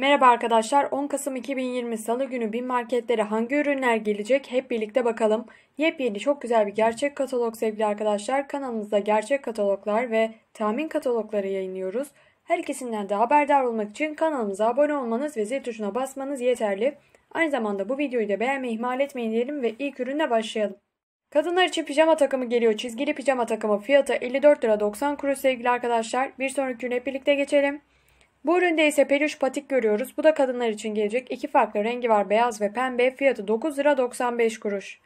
Merhaba arkadaşlar 10 Kasım 2020 Salı günü bin marketlere hangi ürünler gelecek hep birlikte bakalım. Yepyeni çok güzel bir gerçek katalog sevgili arkadaşlar kanalımızda gerçek kataloglar ve tahmin katalogları yayınlıyoruz. Her ikisinden de haberdar olmak için kanalımıza abone olmanız ve zil tuşuna basmanız yeterli. Aynı zamanda bu videoyu da beğenmeyi ihmal etmeyin diyelim ve ilk ürüne başlayalım. Kadınlar için pijama takımı geliyor. Çizgili pijama takımı fiyatı 54 lira 90 kuruş sevgili arkadaşlar. Bir sonraki güne birlikte geçelim. Bu üründe ise peluş patik görüyoruz. Bu da kadınlar için gelecek. İki farklı rengi var beyaz ve pembe. Fiyatı 9 lira 95 kuruş.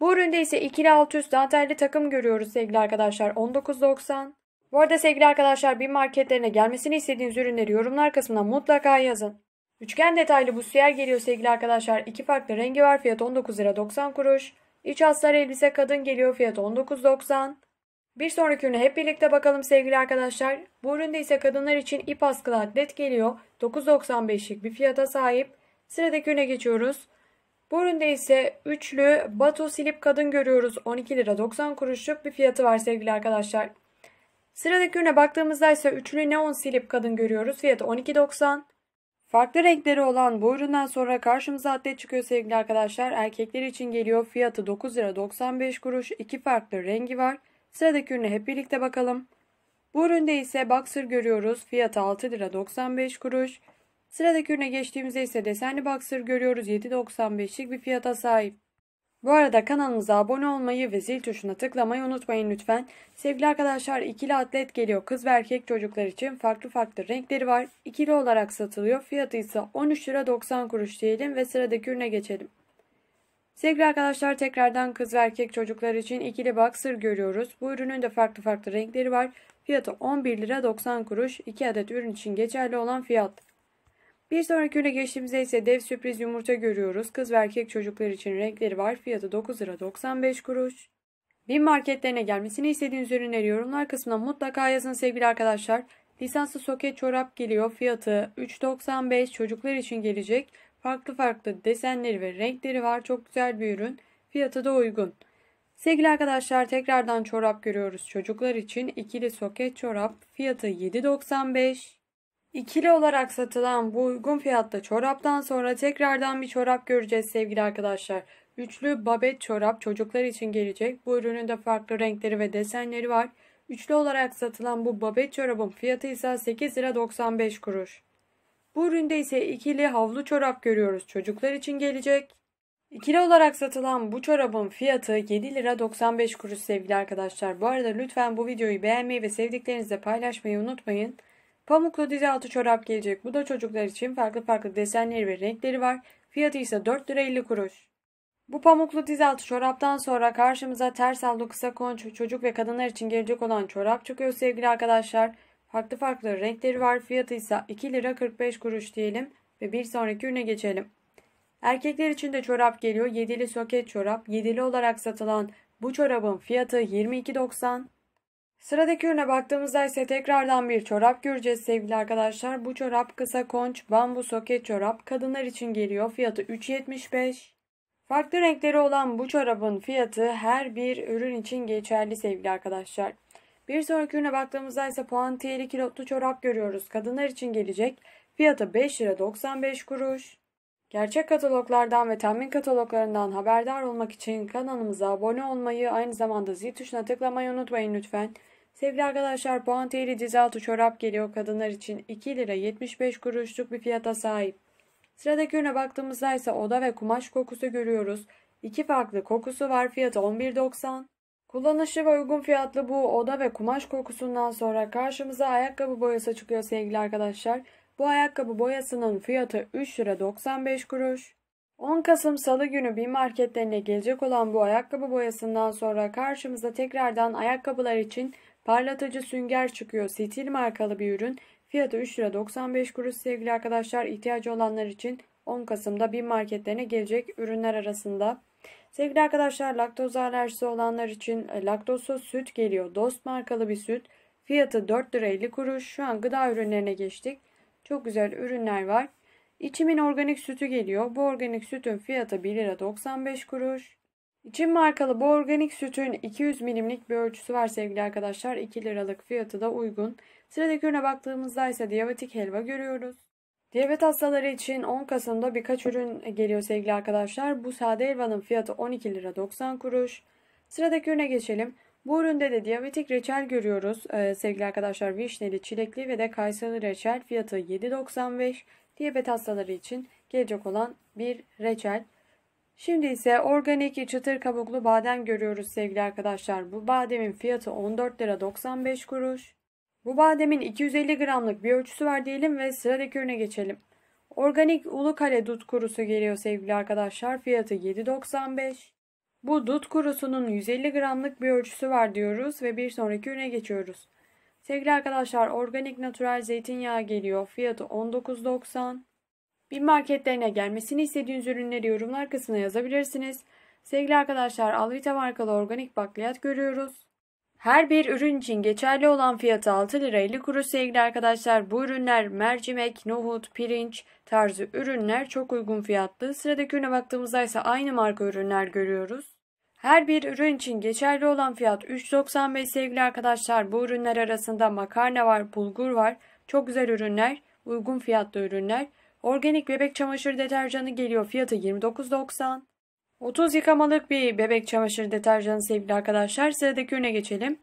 Bu üründe ise ikili alt üst dantelli takım görüyoruz sevgili arkadaşlar 19.90. Bu arada sevgili arkadaşlar bir marketlerine gelmesini istediğiniz ürünleri yorumlar kısmına mutlaka yazın. Üçgen detaylı bu siyer geliyor sevgili arkadaşlar. İki farklı rengi var fiyat 19 lira 90 kuruş. İç aslar elbise kadın geliyor fiyat 19.90. Bir sonraki ürüne hep birlikte bakalım sevgili arkadaşlar. Bu üründe ise kadınlar için ip askılı atlet geliyor. 9.95'lik bir fiyata sahip. Sıradaki ürüne geçiyoruz. Bu üründe ise üçlü batu silip kadın görüyoruz. 12 lira 90 kuruşluk bir fiyatı var sevgili arkadaşlar. Sıradaki ürüne baktığımızda ise üçlü neon silip kadın görüyoruz. Fiyatı 12.90. Farklı renkleri olan bu üründen sonra karşımıza atlet çıkıyor sevgili arkadaşlar. Erkekler için geliyor. Fiyatı 9 lira 95 kuruş. İki farklı rengi var. Sıradaki ürüne hep birlikte bakalım. Bu üründe ise boxer görüyoruz. Fiyatı 6 lira 95 kuruş. Sıradaki ürüne geçtiğimizde ise desenli boxer görüyoruz. 7.95'lik bir fiyata sahip. Bu arada kanalımıza abone olmayı ve zil tuşuna tıklamayı unutmayın lütfen. Sevgili arkadaşlar ikili atlet geliyor. Kız ve erkek çocuklar için farklı farklı renkleri var. İkili olarak satılıyor. Fiyatı ise 13 lira 90 kuruş diyelim ve sıradaki ürüne geçelim. Sevgili arkadaşlar tekrardan kız ve erkek çocuklar için ikili boxer görüyoruz. Bu ürünün de farklı farklı renkleri var. Fiyatı 11 lira 90 kuruş. 2 adet ürün için geçerli olan fiyat. Bir sonraki ürüne geçtiğimizde ise dev sürpriz yumurta görüyoruz. Kız ve erkek çocuklar için renkleri var. Fiyatı 9 lira 95 kuruş. Bin marketlerine gelmesini istediğiniz ürünleri yorumlar kısmına mutlaka yazın sevgili arkadaşlar. Lisanslı soket çorap geliyor. Fiyatı 3.95 çocuklar için gelecek. Farklı farklı desenleri ve renkleri var. Çok güzel bir ürün. Fiyatı da uygun. Sevgili arkadaşlar tekrardan çorap görüyoruz. Çocuklar için ikili soket çorap fiyatı 7.95. İkili olarak satılan bu uygun fiyatta çoraptan sonra tekrardan bir çorap göreceğiz sevgili arkadaşlar. Üçlü babet çorap çocuklar için gelecek. Bu ürünün de farklı renkleri ve desenleri var. Üçlü olarak satılan bu babet çorabın fiyatı ise 8 lira 95 kuruş. Bu üründe ise ikili havlu çorap görüyoruz. Çocuklar için gelecek. İkili olarak satılan bu çorabın fiyatı 7 lira 95 kuruş sevgili arkadaşlar. Bu arada lütfen bu videoyu beğenmeyi ve sevdiklerinizle paylaşmayı unutmayın. Pamuklu dizi altı çorap gelecek. Bu da çocuklar için farklı farklı desenleri ve renkleri var. Fiyatı ise 4 lira 50 kuruş. Bu pamuklu dizaltı çoraptan sonra karşımıza ters havlu kısa konç çocuk ve kadınlar için gelecek olan çorap çıkıyor sevgili arkadaşlar. Farklı farklı renkleri var. Fiyatı ise 2 lira 45 kuruş diyelim ve bir sonraki ürüne geçelim. Erkekler için de çorap geliyor. Yedili soket çorap. Yedili olarak satılan bu çorabın fiyatı 22.90. Sıradaki ürüne baktığımızda ise tekrardan bir çorap göreceğiz sevgili arkadaşlar. Bu çorap kısa konç bambu soket çorap kadınlar için geliyor. Fiyatı 3.75. Farklı renkleri olan bu çorabın fiyatı her bir ürün için geçerli sevgili arkadaşlar. Bir sonraki ürüne baktığımızda ise puantiyeli kilotlu çorap görüyoruz. Kadınlar için gelecek. Fiyatı 5 lira 95 kuruş. Gerçek kataloglardan ve tahmin kataloglarından haberdar olmak için kanalımıza abone olmayı aynı zamanda zil tuşuna tıklamayı unutmayın lütfen. Sevgili arkadaşlar puantiyeli dizi çorap geliyor kadınlar için 2 lira 75 kuruşluk bir fiyata sahip. Sıradaki ürüne baktığımızda ise oda ve kumaş kokusu görüyoruz. İki farklı kokusu var fiyatı 11.90. Kullanışlı ve uygun fiyatlı bu oda ve kumaş kokusundan sonra karşımıza ayakkabı boyası çıkıyor sevgili arkadaşlar. Bu ayakkabı boyasının fiyatı 3 lira 95 kuruş. 10 Kasım Salı günü bin marketlerine gelecek olan bu ayakkabı boyasından sonra karşımıza tekrardan ayakkabılar için parlatıcı sünger çıkıyor. Stil markalı bir ürün. Fiyatı 3 lira 95 kuruş sevgili arkadaşlar. ihtiyacı olanlar için 10 Kasım'da bin marketlerine gelecek ürünler arasında. Sevgili arkadaşlar laktoz alerjisi olanlar için e, laktozsuz süt geliyor. Dost markalı bir süt. Fiyatı 4 lira 50 kuruş. Şu an gıda ürünlerine geçtik. Çok güzel ürünler var. İçimin organik sütü geliyor. Bu organik sütün fiyatı 1 lira 95 kuruş. İçim markalı bu organik sütün 200 milimlik bir ölçüsü var sevgili arkadaşlar. 2 liralık fiyatı da uygun. Sıradaki ürüne baktığımızda ise diyabetik helva görüyoruz. Diyabet hastaları için 10 Kasım'da birkaç ürün geliyor sevgili arkadaşlar. Bu sade helvanın fiyatı 12 lira 90 kuruş. Sıradaki ürüne geçelim. Bu üründe de diyabetik reçel görüyoruz ee, sevgili arkadaşlar. Vişneli, çilekli ve de kayısılı reçel fiyatı 7.95. Diyabet hastaları için gelecek olan bir reçel. Şimdi ise organik çıtır kabuklu badem görüyoruz sevgili arkadaşlar. Bu bademin fiyatı 14 lira 95 kuruş. Bu bademin 250 gramlık bir ölçüsü var diyelim ve sıradaki ürüne geçelim. Organik Ulukale dut kurusu geliyor sevgili arkadaşlar. Fiyatı 7.95. Bu dut kurusunun 150 gramlık bir ölçüsü var diyoruz ve bir sonraki ürüne geçiyoruz. Sevgili arkadaşlar organik natural zeytinyağı geliyor. Fiyatı 19.90. Bin marketlerine gelmesini istediğiniz ürünleri yorumlar kısmına yazabilirsiniz. Sevgili arkadaşlar Alvita markalı organik bakliyat görüyoruz. Her bir ürün için geçerli olan fiyatı 6 lira 50 kuruş sevgili arkadaşlar. Bu ürünler mercimek, nohut, pirinç tarzı ürünler çok uygun fiyatlı. Sıradaki ürüne baktığımızda ise aynı marka ürünler görüyoruz. Her bir ürün için geçerli olan fiyat 3.95 sevgili arkadaşlar. Bu ürünler arasında makarna var, bulgur var. Çok güzel ürünler, uygun fiyatlı ürünler. Organik bebek çamaşır deterjanı geliyor. Fiyatı 29.90. 30 yıkamalık bir bebek çamaşır deterjanı sevgili arkadaşlar. Sıradaki ürüne geçelim.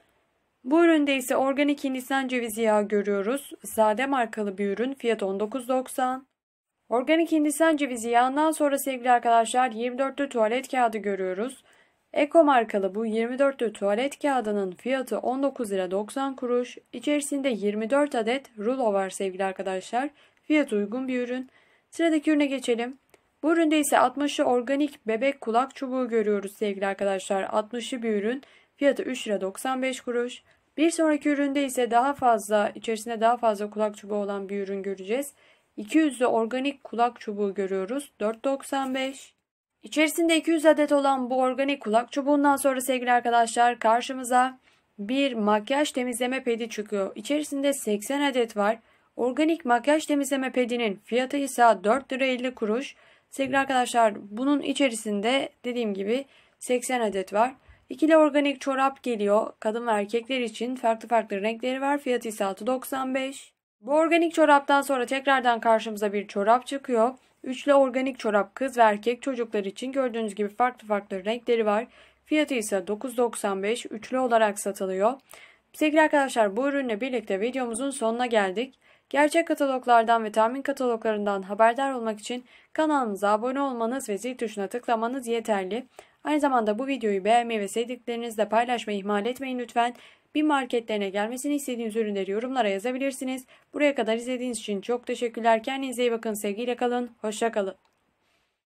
Bu üründe ise organik Hindistan cevizi yağı görüyoruz. Sade markalı bir ürün. Fiyat 19.90. Organik Hindistan cevizi yağından sonra sevgili arkadaşlar 24'lü tuvalet kağıdı görüyoruz. Eko markalı bu 24'lü tuvalet kağıdının fiyatı 19 lira 90 kuruş. İçerisinde 24 adet rulo var sevgili arkadaşlar. Fiyat uygun bir ürün. Sıradaki ürüne geçelim. Bu üründe ise 60'ı organik bebek kulak çubuğu görüyoruz sevgili arkadaşlar. 60'ı bir ürün. Fiyatı 3 lira 95 kuruş. Bir sonraki üründe ise daha fazla içerisinde daha fazla kulak çubuğu olan bir ürün göreceğiz. 200'lü organik kulak çubuğu görüyoruz. 4.95. İçerisinde 200 adet olan bu organik kulak çubuğundan sonra sevgili arkadaşlar karşımıza bir makyaj temizleme pedi çıkıyor. İçerisinde 80 adet var. Organik makyaj temizleme pedinin fiyatı ise 4 lira 50 kuruş. Sevgili arkadaşlar bunun içerisinde dediğim gibi 80 adet var. İkili organik çorap geliyor. Kadın ve erkekler için farklı farklı renkleri var. Fiyatı ise 6.95. Bu organik çoraptan sonra tekrardan karşımıza bir çorap çıkıyor. Üçlü organik çorap kız ve erkek çocuklar için gördüğünüz gibi farklı farklı renkleri var. Fiyatı ise 9.95 üçlü olarak satılıyor. Sevgili arkadaşlar bu ürünle birlikte videomuzun sonuna geldik. Gerçek kataloglardan ve tahmin kataloglarından haberdar olmak için kanalımıza abone olmanız ve zil tuşuna tıklamanız yeterli. Aynı zamanda bu videoyu beğenmeyi ve sevdiklerinizle paylaşmayı ihmal etmeyin lütfen. Bir marketlerine gelmesini istediğiniz ürünleri yorumlara yazabilirsiniz. Buraya kadar izlediğiniz için çok teşekkürler. Kendinize iyi bakın, sevgiyle kalın, hoşçakalın.